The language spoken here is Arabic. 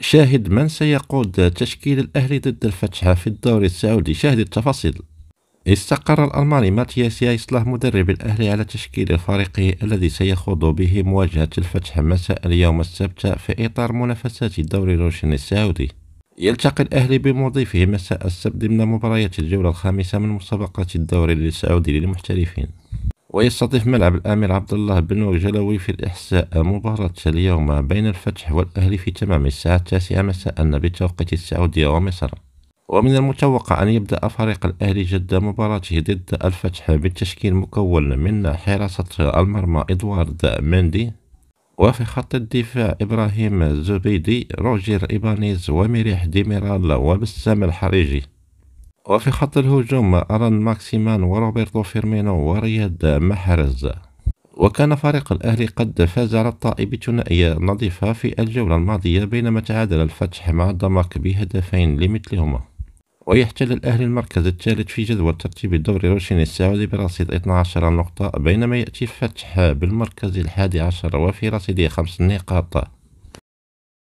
شاهد من سيقود تشكيل الأهلي ضد الفتحة في الدوري السعودي شاهد التفاصيل استقر الألماني ماتياس يايسلاه مدرب الأهلي على تشكيل فريقه الذي سيخوض به مواجهة الفتح مساء اليوم السبت في إطار منافسات دوري روشن السعودي يلتقي الأهلي بمضيفه مساء السبت ضمن مباريات الجولة الخامسة من مسابقة الدوري السعودي للمحترفين ويستضيف ملعب الأمير عبد الله بن وجلوي في الإحساء مباراة اليوم بين الفتح والأهلي في تمام الساعة التاسعة مساء بتوقيت السعودية ومصر ومن المتوقع أن يبدأ فريق الأهلي جد مباراته ضد الفتح بالتشكيل مكون من حراسة المرمى إدوارد مندي وفي خط الدفاع إبراهيم زبيدي روجير إيبانيز ومريح ديميرال وبسام الحريجي وفي خط الهجوم ألان ماكسيمان وروبرتو فيرمينو ورياد محرز وكان فريق الأهلي قد فاز على الطائي بثنائية نظيفة في الجولة الماضية بينما تعادل الفتح مع الدمك بهدفين لمثلهما ويحتل الأهلي المركز الثالث في جدول ترتيب الدوري الروشيني السعودي برصيد 12 نقطة بينما يأتي الفتح بالمركز الحادي عشر وفي رصيده خمس نقاط